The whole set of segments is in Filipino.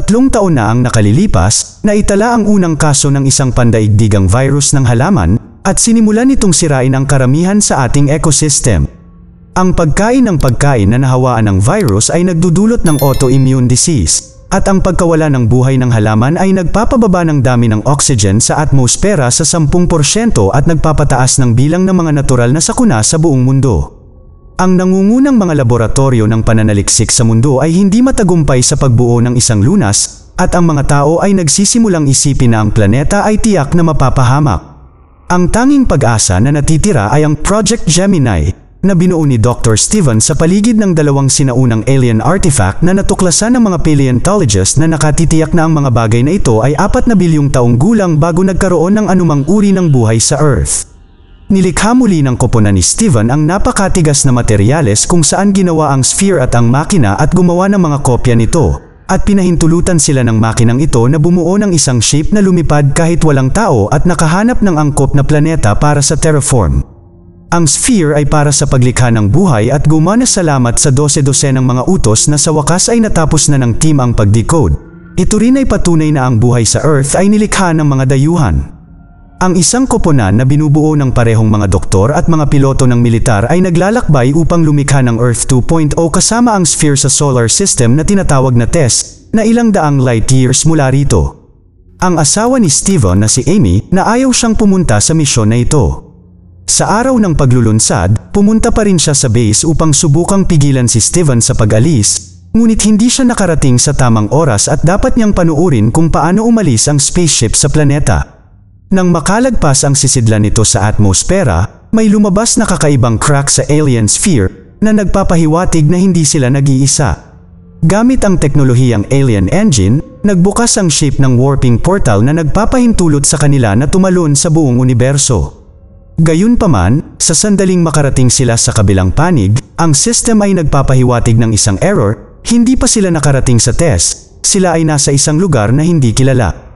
Tatlong taon na ang nakalilipas, naitala ang unang kaso ng isang pandaigdigang virus ng halaman at sinimulan nitong sirain ang karamihan sa ating ecosystem. Ang pagkain ng pagkain na nahawaan ng virus ay nagdudulot ng autoimmune disease at ang pagkawala ng buhay ng halaman ay nagpapababa ng dami ng oxygen sa atmosfera sa 10% at nagpapataas ng bilang ng mga natural na sakuna sa buong mundo. Ang nangungunang mga laboratorio ng pananaliksik sa mundo ay hindi matagumpay sa pagbuo ng isang lunas, at ang mga tao ay nagsisimulang isipin na ang planeta ay tiyak na mapapahamak. Ang tanging pag-asa na natitira ay ang Project Gemini, na binuo ni Dr. Steven sa paligid ng dalawang sinaunang alien artifact na natuklasan ng mga paleontologists na nakatitiyak na ang mga bagay na ito ay apat na bilyong taong gulang bago nagkaroon ng anumang uri ng buhay sa Earth. Nilikha muli ng koponan ni Steven ang napakatigas na materyales kung saan ginawa ang sphere at ang makina at gumawa ng mga kopya nito at pinahintulutan sila ng makinang ito na bumuo ng isang shape na lumipad kahit walang tao at nakahanap ng angkop na planeta para sa terraform. Ang sphere ay para sa paglikha ng buhay at gumana salamat sa 12-12 ng mga utos na sa wakas ay natapos na ng team ang pagdecode. Ito rin ay patunay na ang buhay sa Earth ay nilikha ng mga dayuhan. Ang isang koponan na binubuo ng parehong mga doktor at mga piloto ng militar ay naglalakbay upang lumikha ng Earth 2.0 kasama ang sphere sa solar system na tinatawag na TESS na ilang daang light years mula rito. Ang asawa ni Steven na si Amy na ayaw siyang pumunta sa misyon na ito. Sa araw ng paglulunsad, pumunta pa rin siya sa base upang subukang pigilan si Steven sa pag-alis, ngunit hindi siya nakarating sa tamang oras at dapat niyang panuurin kung paano umalis ang spaceship sa planeta. Nang makalagpas ang sisidlan nito sa atmosfera, may lumabas na kakaibang crack sa alien sphere na nagpapahiwatig na hindi sila nag-iisa. Gamit ang teknolohiyang alien engine, nagbukas ang ship ng warping portal na nagpapahintulot sa kanila na tumalon sa buong universo. Gayunpaman, sa sandaling makarating sila sa kabilang panig, ang system ay nagpapahiwatig ng isang error, hindi pa sila nakarating sa test, sila ay nasa isang lugar na hindi kilala.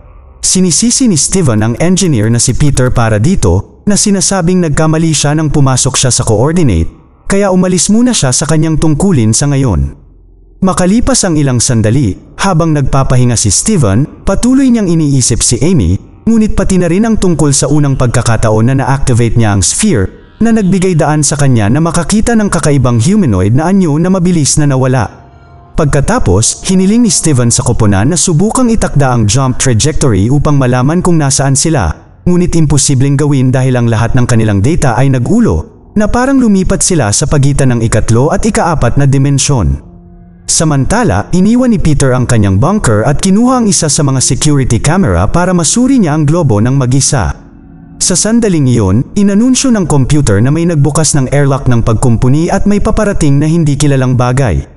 Sinisisi ni Steven ang engineer na si Peter para dito na sinasabing nagkamali siya nang pumasok siya sa coordinate kaya umalis muna siya sa kanyang tungkulin sa ngayon. Makalipas ang ilang sandali, habang nagpapahinga si Steven, patuloy niyang iniisip si Amy ngunit pati na rin ang tungkol sa unang pagkakataon na na-activate niya ang sphere na nagbigay daan sa kanya na makakita ng kakaibang humanoid na anyo na mabilis na nawala. Pagkatapos, hiniling ni Steven sa koponan na subukang itakda ang jump trajectory upang malaman kung nasaan sila, ngunit imposibleng gawin dahil ang lahat ng kanilang data ay nagulo, na parang lumipat sila sa pagitan ng ikatlo at ikaapat na dimensyon. Samantala, iniwan ni Peter ang kanyang bunker at kinuha ang isa sa mga security camera para masuri niya ang globo ng mag-isa. Sa sandaling iyon, inanunsyo ng computer na may nagbukas ng airlock ng pagkumpuni at may paparating na hindi kilalang bagay.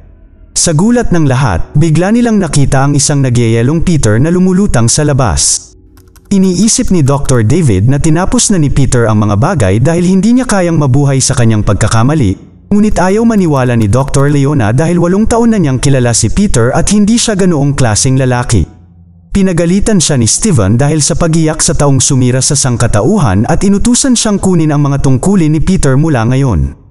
Sa gulat ng lahat, bigla nilang nakita ang isang nagyayelong Peter na lumulutang sa labas. Iniisip ni Dr. David na tinapos na ni Peter ang mga bagay dahil hindi niya kayang mabuhay sa kanyang pagkakamali, ngunit ayaw maniwala ni Dr. Leona dahil walong taon na niyang kilala si Peter at hindi siya ganoong klasing lalaki. Pinagalitan siya ni Steven dahil sa pagiyak sa taong sumira sa sangkatauhan at inutusan siyang kunin ang mga tungkulin ni Peter mula ngayon.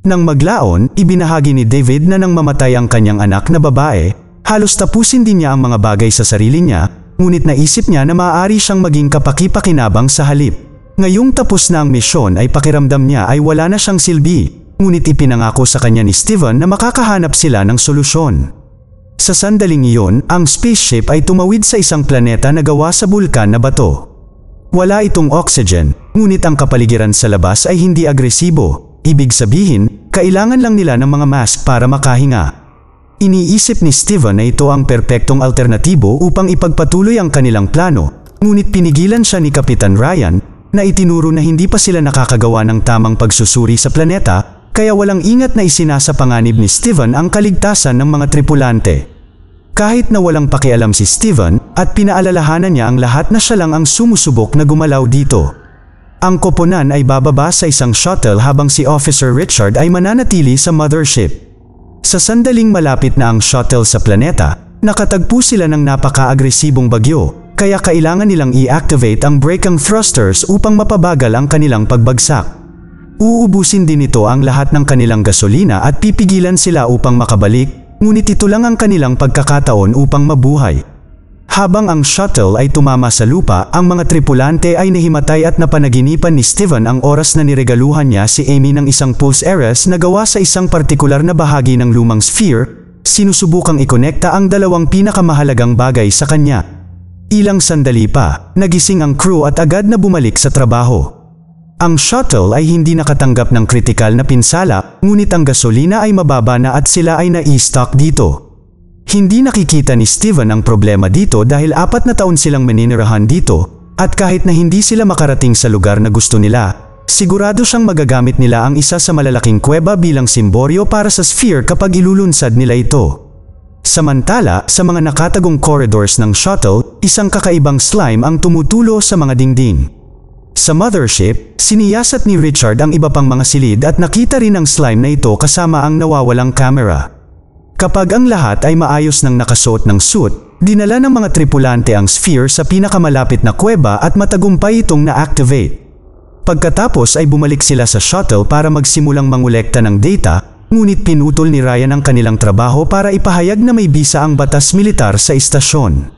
Nang maglaon, ibinahagi ni David na nang mamatay ang kanyang anak na babae, halos tapusin din niya ang mga bagay sa sarili niya, ngunit naisip niya na maaari siyang maging kapakipakinabang sa halip. Ngayong tapos na ang misyon ay pakiramdam niya ay wala na siyang silbi, ngunit ipinangako sa kanya ni Steven na makakahanap sila ng solusyon. Sa sandaling iyon, ang spaceship ay tumawid sa isang planeta na gawa sa bulkan na bato. Wala itong oxygen, ngunit ang kapaligiran sa labas ay hindi agresibo, Ibig sabihin, kailangan lang nila ng mga mask para makahinga. Iniisip ni Steven na ito ang perpektong alternatibo upang ipagpatuloy ang kanilang plano, ngunit pinigilan siya ni Kapitan Ryan na itinuro na hindi pa sila nakakagawa ng tamang pagsusuri sa planeta kaya walang ingat na isinasapanganib ni Steven ang kaligtasan ng mga tripulante. Kahit na walang pakialam si Steven at pinaalalahanan niya ang lahat na siya lang ang sumusubok na gumalaw dito. Ang koponan ay bababa sa isang shuttle habang si Officer Richard ay mananatili sa mothership. Sa sandaling malapit na ang shuttle sa planeta, nakatagpo sila ng napaka-agresibong bagyo, kaya kailangan nilang i-activate ang brake thrusters upang mapabagal ang kanilang pagbagsak. Uubusin din ito ang lahat ng kanilang gasolina at pipigilan sila upang makabalik, ngunit ito lang ang kanilang pagkakataon upang mabuhay. Habang ang shuttle ay tumama sa lupa, ang mga tripulante ay nahimatay at napanaginipan ni Steven ang oras na niregaluhan niya si Amy ng isang pulse heiress na gawa sa isang partikular na bahagi ng lumang sphere, sinusubukang ikonekta ang dalawang pinakamahalagang bagay sa kanya. Ilang sandali pa, nagising ang crew at agad na bumalik sa trabaho. Ang shuttle ay hindi nakatanggap ng kritikal na pinsala, ngunit ang gasolina ay mababa na at sila ay na-stock dito. Hindi nakikita ni Steven ang problema dito dahil apat na taon silang maninirahan dito at kahit na hindi sila makarating sa lugar na gusto nila, sigurado siyang magagamit nila ang isa sa malalaking kuweba bilang simboryo para sa sphere kapag ilulunsad nila ito. Samantala, sa mga nakatagong corridors ng shuttle, isang kakaibang slime ang tumutulo sa mga dingding. Sa mothership, siniyasat ni Richard ang iba pang mga silid at nakita rin ang slime na ito kasama ang nawawalang kamera. Kapag ang lahat ay maayos ng nakasuot ng suit, dinala ng mga tripulante ang sphere sa pinakamalapit na kuweba at matagumpay itong na-activate. Pagkatapos ay bumalik sila sa shuttle para magsimulang mangulekta ng data, ngunit pinutol ni Ryan ang kanilang trabaho para ipahayag na may bisa ang batas militar sa istasyon.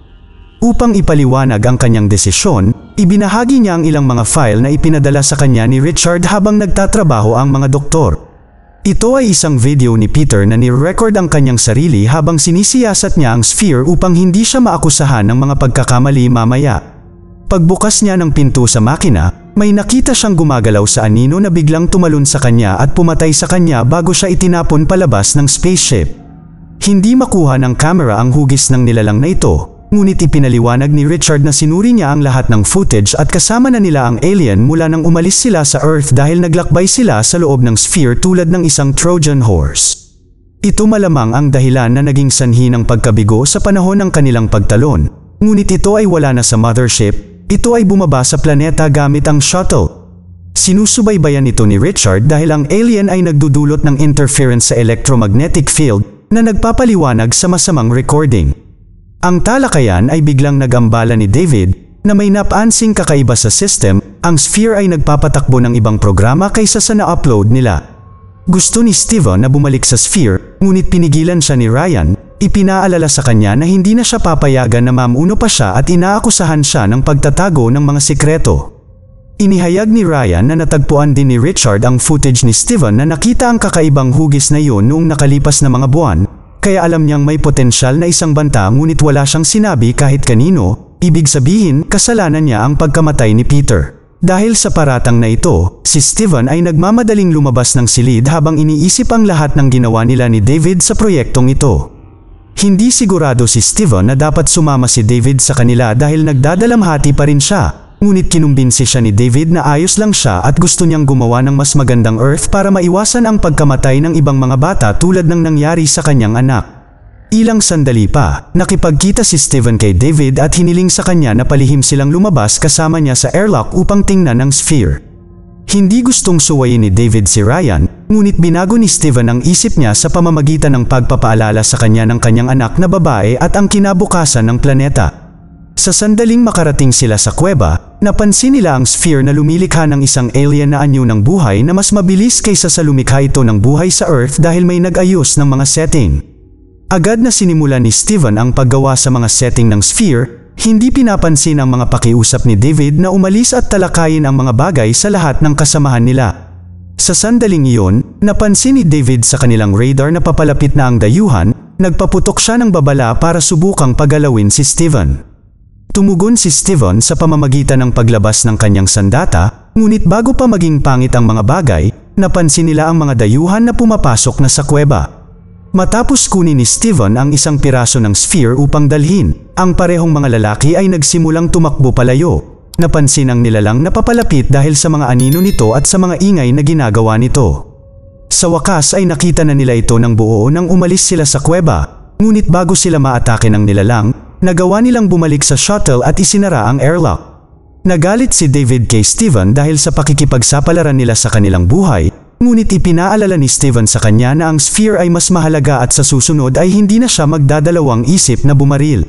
Upang ipaliwanag ang kanyang desisyon, ibinahagi niya ang ilang mga file na ipinadala sa kanya ni Richard habang nagtatrabaho ang mga doktor. Ito ay isang video ni Peter na ni-record ang kanyang sarili habang sinisiyasat niya ang sphere upang hindi siya maakusahan ng mga pagkakamali mamaya. Pagbukas niya ng pinto sa makina, may nakita siyang gumagalaw sa anino na biglang tumalon sa kanya at pumatay sa kanya bago siya itinapon palabas ng spaceship. Hindi makuha ng camera ang hugis ng nilalang na ito Ngunit ipinaliwanag ni Richard na sinuri niya ang lahat ng footage at kasama na nila ang alien mula nang umalis sila sa Earth dahil naglakbay sila sa loob ng sphere tulad ng isang Trojan horse. Ito malamang ang dahilan na naging sanhi ng pagkabigo sa panahon ng kanilang pagtalon. Ngunit ito ay wala na sa mothership, ito ay bumaba sa planeta gamit ang shuttle. Sinusubaybayan ito ni Richard dahil ang alien ay nagdudulot ng interference sa electromagnetic field na nagpapaliwanag sa masamang recording. Ang talakayan ay biglang nagambala ni David na may napansing kakaiba sa system, ang Sphere ay nagpapatakbo ng ibang programa kaysa sa na-upload nila. Gusto ni Steven na bumalik sa Sphere, ngunit pinigilan siya ni Ryan, ipinaalala sa kanya na hindi na siya papayagan na mamuno pa siya at inaakusahan siya ng pagtatago ng mga sikreto. Inihayag ni Ryan na natagpuan din ni Richard ang footage ni Steven na nakita ang kakaibang hugis na iyon noong nakalipas na mga buwan, kaya alam niyang may potensyal na isang banta ngunit wala siyang sinabi kahit kanino, ibig sabihin kasalanan niya ang pagkamatay ni Peter. Dahil sa paratang na ito, si Steven ay nagmamadaling lumabas ng silid habang iniisip ang lahat ng ginawa nila ni David sa proyektong ito. Hindi sigurado si Steven na dapat sumama si David sa kanila dahil nagdadalamhati pa rin siya Ngunit kinumbinsi siya ni David na ayos lang siya at gusto niyang gumawa ng mas magandang Earth para maiwasan ang pagkamatay ng ibang mga bata tulad ng nangyari sa kanyang anak. Ilang sandali pa, nakipagkita si Stephen kay David at hiniling sa kanya na palihim silang lumabas kasama niya sa airlock upang tingnan ang sphere. Hindi gustong suwayin ni David si Ryan, ngunit binago ni Stephen ang isip niya sa pamamagitan ng pagpapaalala sa kanya ng kanyang anak na babae at ang kinabukasan ng planeta. Sa sandaling makarating sila sa kuweba, napansin nila ang sphere na lumilikha ng isang alien na anyo ng buhay na mas mabilis kaysa sa lumikha ito ng buhay sa Earth dahil may nag-ayos ng mga setting. Agad na sinimulan ni Steven ang paggawa sa mga setting ng sphere, hindi pinapansin ang mga pakiusap ni David na umalis at talakayin ang mga bagay sa lahat ng kasamahan nila. Sa sandaling iyon, napansin ni David sa kanilang radar na papalapit na ang dayuhan, nagpaputok siya ng babala para subukang pagalawin si Steven. Tumugon si Steven sa pamamagitan ng paglabas ng kanyang sandata, ngunit bago pa maging pangit ang mga bagay, napansin nila ang mga dayuhan na pumapasok na sa kuweba. Matapos kunin ni Steven ang isang piraso ng sphere upang dalhin, ang parehong mga lalaki ay nagsimulang tumakbo palayo. Napansin ang nilalang na papalapit dahil sa mga anino nito at sa mga ingay na ginagawa nito. Sa wakas ay nakita na nila ito ng buo nang umalis sila sa kuweba, ngunit bago sila maatake ng nilalang, nagawa nilang bumalik sa shuttle at isinara ang airlock. Nagalit si David K. Steven dahil sa pakikipagsapalaran nila sa kanilang buhay, ngunit ipinaalala ni Steven sa kanya na ang sphere ay mas mahalaga at sa susunod ay hindi na siya magdadalawang isip na bumaril.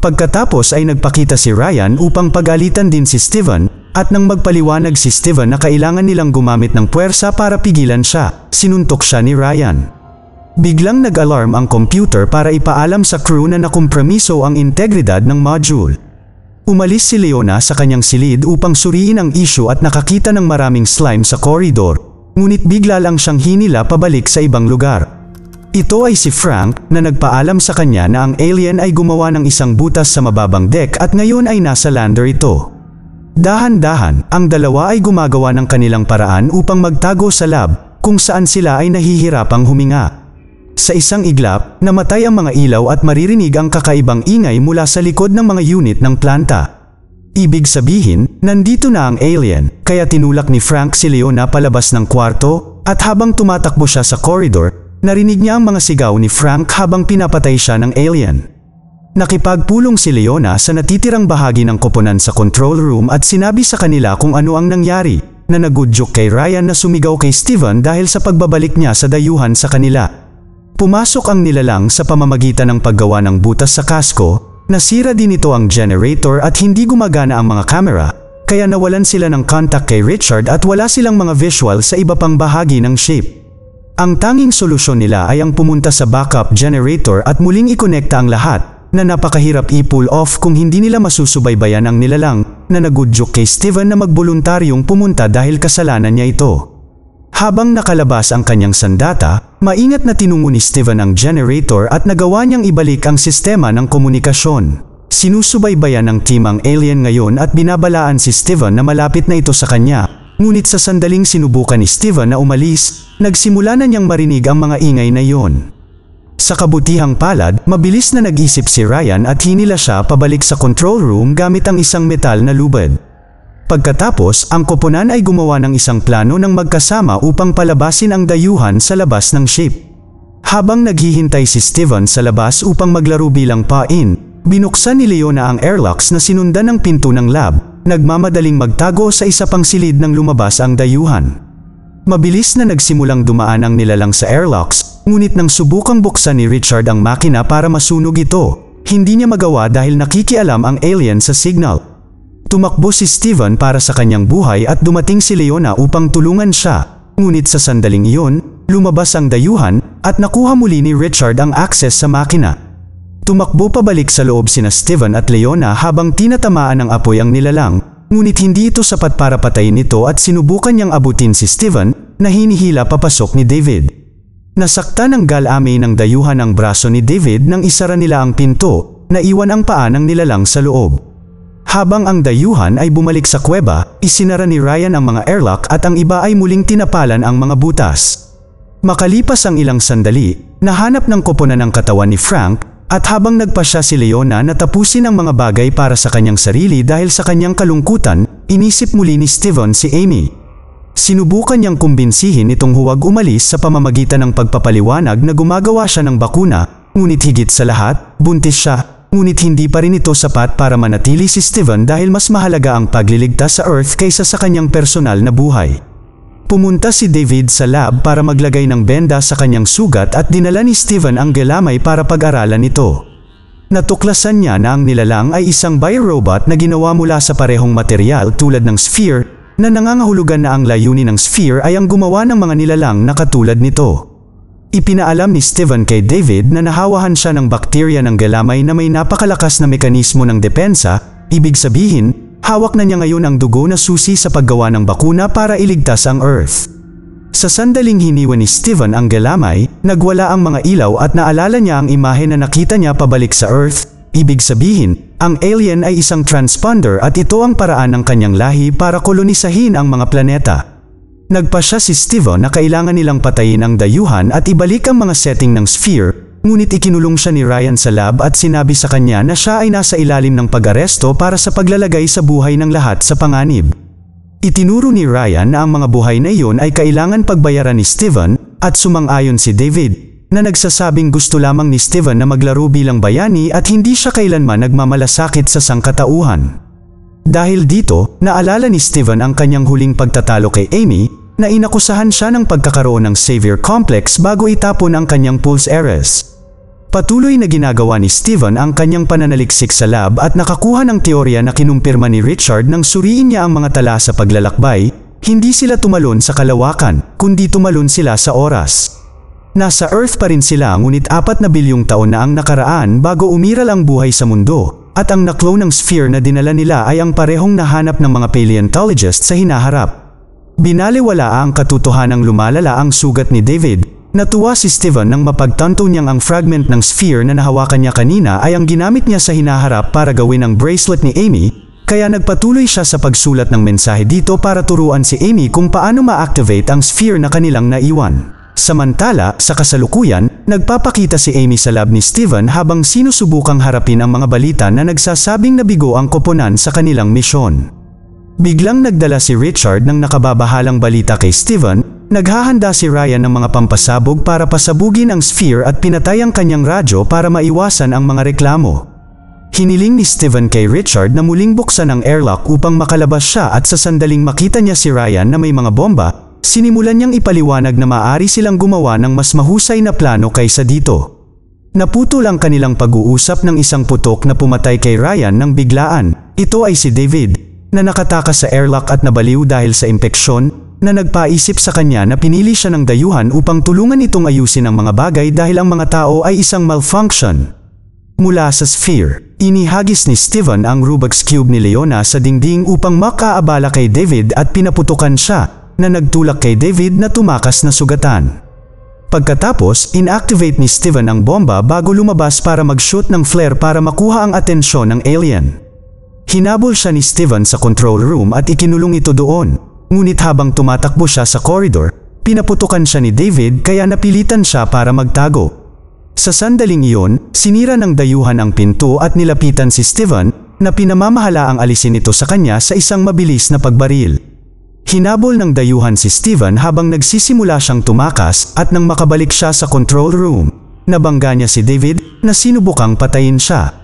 Pagkatapos ay nagpakita si Ryan upang pagalitan din si Steven at nang magpaliwanag si Steven na kailangan nilang gumamit ng puwersa para pigilan siya, sinuntok siya ni Ryan. Biglang nag-alarm ang computer para ipaalam sa crew na nakompromiso ang integridad ng module. Umalis si Leona sa kanyang silid upang suriin ang issue at nakakita ng maraming slime sa corridor, ngunit bigla lang siyang hinila pabalik sa ibang lugar. Ito ay si Frank na nagpaalam sa kanya na ang alien ay gumawa ng isang butas sa mababang deck at ngayon ay nasa lander ito. Dahan-dahan, ang dalawa ay gumagawa ng kanilang paraan upang magtago sa lab kung saan sila ay nahihirapang huminga. Sa isang iglap, namatay ang mga ilaw at maririnig ang kakaibang ingay mula sa likod ng mga unit ng planta. Ibig sabihin, nandito na ang alien, kaya tinulak ni Frank si Leona palabas ng kwarto, at habang tumatakbo siya sa corridor, narinig niya ang mga sigaw ni Frank habang pinapatay siya ng alien. Nakipagpulong si Leona sa natitirang bahagi ng koponan sa control room at sinabi sa kanila kung ano ang nangyari, na nagudyok kay Ryan na sumigaw kay Steven dahil sa pagbabalik niya sa dayuhan sa kanila. Pumasok ang nilalang sa pamamagitan ng paggawa ng butas sa kasko, nasira din ito ang generator at hindi gumagana ang mga kamera, kaya nawalan sila ng contact kay Richard at wala silang mga visual sa iba pang bahagi ng ship. Ang tanging solusyon nila ay ang pumunta sa backup generator at muling ikonekta ang lahat, na napakahirap i-pull off kung hindi nila masusubaybayan ang nilalang na nagudyok kay Steven na magboluntaryong pumunta dahil kasalanan niya ito. Habang nakalabas ang kanyang sandata, maingat na tinungo ni Steven ang generator at nagawa niyang ibalik ang sistema ng komunikasyon. Sinusubaybayan ng team ang alien ngayon at binabalaan si Steven na malapit na ito sa kanya. Ngunit sa sandaling sinubukan ni Steven na umalis, nagsimula na niyang marinig ang mga ingay na iyon. Sa kabutihang palad, mabilis na nag-isip si Ryan at hinila siya pabalik sa control room gamit ang isang metal na lubad. Pagkatapos ang koponan ay gumawa ng isang plano ng magkasama upang palabasin ang dayuhan sa labas ng ship. Habang naghihintay si Steven sa labas upang maglaro bilang pain, binuksan ni Leona ang airlocks na sinundan ng pinto ng lab, nagmamadaling magtago sa isa pang silid nang lumabas ang dayuhan. Mabilis na nagsimulang dumaan ang nilalang sa airlocks, ngunit nang subukang buksan ni Richard ang makina para masunog ito, hindi niya magawa dahil nakikialam ang alien sa signal. Tumakbo si Steven para sa kanyang buhay at dumating si Leona upang tulungan siya. Ngunit sa sandaling iyon, lumabas ang dayuhan at nakuha muli ni Richard ang access sa makina. Tumakbo pabalik sa loob sina Steven at Leona habang tinatamaan ng apoy ang nilalang, ngunit hindi ito sapat para patayin ito at sinubukan niyang abutin si Steven na hinihila papasok ni David. Nasaktan ng galamay ng dayuhan ang braso ni David nang isara nila ang pinto, naiwan ang paa ng nilalang sa loob. Habang ang dayuhan ay bumalik sa kuweba, isinara ni Ryan ang mga airlock at ang iba ay muling tinapalan ang mga butas. Makalipas ang ilang sandali, nahanap ng koponan ang katawan ni Frank at habang nagpa siya si Leona na tapusin ang mga bagay para sa kanyang sarili dahil sa kanyang kalungkutan, inisip muli ni Steven si Amy. Sinubukan niyang kumbinsihin itong huwag umalis sa pamamagitan ng pagpapaliwanag na gumagawa siya ng bakuna, ngunit higit sa lahat, buntis siya ngunit hindi pa rin ito sapat para manatili si Steven dahil mas mahalaga ang pagliligtas sa Earth kaysa sa kanyang personal na buhay. Pumunta si David sa lab para maglagay ng benda sa kanyang sugat at dinala ni Steven ang gelamay para pag-aralan ito. Natuklasan niya na ang nilalang ay isang biorobot na ginawa mula sa parehong material tulad ng sphere na nangangahulugan na ang layunin ng sphere ay ang gumawa ng mga nilalang na katulad nito. Ipinaalam ni Steven kay David na nahawahan siya ng bakterya ng galamay na may napakalakas na mekanismo ng depensa, ibig sabihin, hawak na niya ngayon ang dugo na susi sa paggawa ng bakuna para iligtas ang Earth. Sa sandaling hiniwa ni Steven ang galamay, nagwala ang mga ilaw at naalala niya ang imahe na nakita niya pabalik sa Earth, ibig sabihin, ang alien ay isang transponder at ito ang paraan ng kanyang lahi para kolonisahin ang mga planeta. Nagpasya si Stevo na kailangan nilang patayin ang dayuhan at ibalik ang mga setting ng sphere, ngunit ikinulong siya ni Ryan sa lab at sinabi sa kanya na siya ay nasa ilalim ng pag-aresto para sa paglalagay sa buhay ng lahat sa panganib. Itinuro ni Ryan na ang mga buhay na iyon ay kailangan pagbayaran ni Steven at sumang-ayon si David na nagsasabing gusto lamang ni Steven na maglaro bilang bayani at hindi siya kailanman nagmamalasakit sa sangkatauhan. Dahil dito, naalala ni Steven ang kanyang huling pagtatalo kay Amy na inakusahan siya ng pagkakaroon ng savior complex bago itapon ang kanyang pulse heiress. Patuloy na ginagawa ni Steven ang kanyang pananaliksik sa lab at nakakuha ng teorya na kinumpirma ni Richard nang suriin niya ang mga tala sa paglalakbay, hindi sila tumalon sa kalawakan, kundi tumalon sila sa oras. Nasa Earth pa rin sila ngunit apat na bilyong taon na ang nakaraan bago umiral ang buhay sa mundo, at ang naklo ng sphere na dinala nila ay ang parehong nahanap ng mga paleontologist sa hinaharap. Binaliwala ang katotohanang lumalala ang sugat ni David. Natuwa si Steven nang mapagtanto niyang ang fragment ng sphere na nahawakan niya kanina ay ang ginamit niya sa hinaharap para gawin ang bracelet ni Amy, kaya nagpatuloy siya sa pagsulat ng mensahe dito para turuan si Amy kung paano ma-activate ang sphere na kanilang naiwan. Samantala, sa kasalukuyan, nagpapakita si Amy sa lab ni Steven habang sinusubukang harapin ang mga balita na nagsasabing nabigo ang koponan sa kanilang misyon. Biglang nagdala si Richard ng nakababahalang balita kay Steven, naghahanda si Ryan ng mga pampasabog para pasabugin ang sphere at pinatay ang kanyang radyo para maiwasan ang mga reklamo. Hiniling ni Steven kay Richard na muling buksan ang airlock upang makalabas siya at sa sandaling makita niya si Ryan na may mga bomba, sinimulan niyang ipaliwanag na maaari silang gumawa ng mas mahusay na plano kaysa dito. Naputol ang kanilang pag-uusap ng isang putok na pumatay kay Ryan ng biglaan. Ito ay si David, na nakatakas sa airlock at nabaliw dahil sa impeksyon na nagpaisip sa kanya na pinili siya ng dayuhan upang tulungan itong ayusin ang mga bagay dahil ang mga tao ay isang malfunction. Mula sa sphere, inihagis ni Steven ang Rubik's Cube ni Leona sa dingding upang makaabala kay David at pinaputukan siya na nagtulak kay David na tumakas na sugatan. Pagkatapos, inactivate ni Steven ang bomba bago lumabas para mag-shoot ng flare para makuha ang atensyon ng alien. Hinabol siya ni Steven sa control room at ikinulong ito doon. Ngunit habang tumatakbo siya sa corridor, pinaputukan siya ni David kaya napilitan siya para magtago. Sa sandaling iyon, sinira ng dayuhan ang pinto at nilapitan si Steven na pinamamahala ang alisin ito sa kanya sa isang mabilis na pagbaril. Hinabol ng dayuhan si Steven habang nagsisimula siyang tumakas at nang makabalik siya sa control room, nabangga niya si David na sinubukang patayin siya.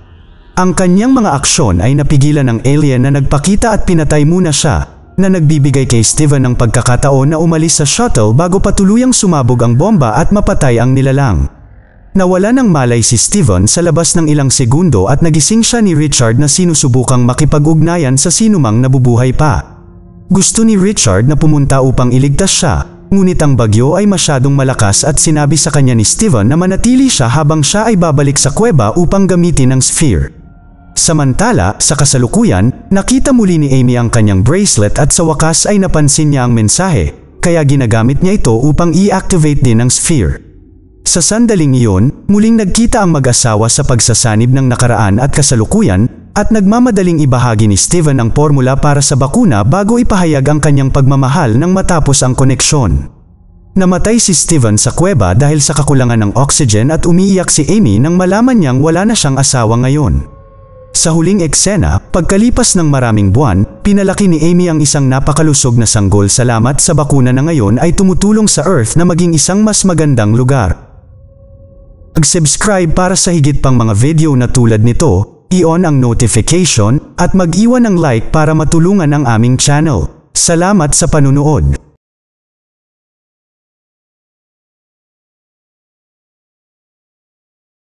Ang kanyang mga aksyon ay napigilan ng alien na nagpakita at pinatay muna siya, na nagbibigay kay Steven ng pagkakataon na umalis sa shuttle bago patuluyang sumabog ang bomba at mapatay ang nilalang. Nawala ng malay si Steven sa labas ng ilang segundo at nagising siya ni Richard na sinusubukang makipag-ugnayan sa sinumang nabubuhay pa. Gusto ni Richard na pumunta upang iligtas siya, ngunit ang bagyo ay masyadong malakas at sinabi sa kanya ni Steven na manatili siya habang siya ay babalik sa kuweba upang gamitin ang sphere. Samantala, sa kasalukuyan, nakita muli ni Amy ang kanyang bracelet at sa wakas ay napansin niya ang mensahe, kaya ginagamit niya ito upang i-activate din ang sphere. Sa sandaling iyon, muling nagkita ang mag-asawa sa pagsasanib ng nakaraan at kasalukuyan at nagmamadaling ibahagi ni Steven ang formula para sa bakuna bago ipahayag ang kanyang pagmamahal nang matapos ang koneksyon. Namatay si Steven sa kuweba dahil sa kakulangan ng oxygen at umiiyak si Amy nang malaman niyang wala na siyang asawa ngayon. Sa huling eksena, pagkalipas ng maraming buwan, pinalaki ni Amy ang isang napakalusog na sanggol salamat sa bakuna na ngayon ay tumutulong sa Earth na maging isang mas magandang lugar. Mag-subscribe para sa higit pang mga video na tulad nito, i-on ang notification, at mag-iwan ng like para matulungan ang aming channel. Salamat sa panunood!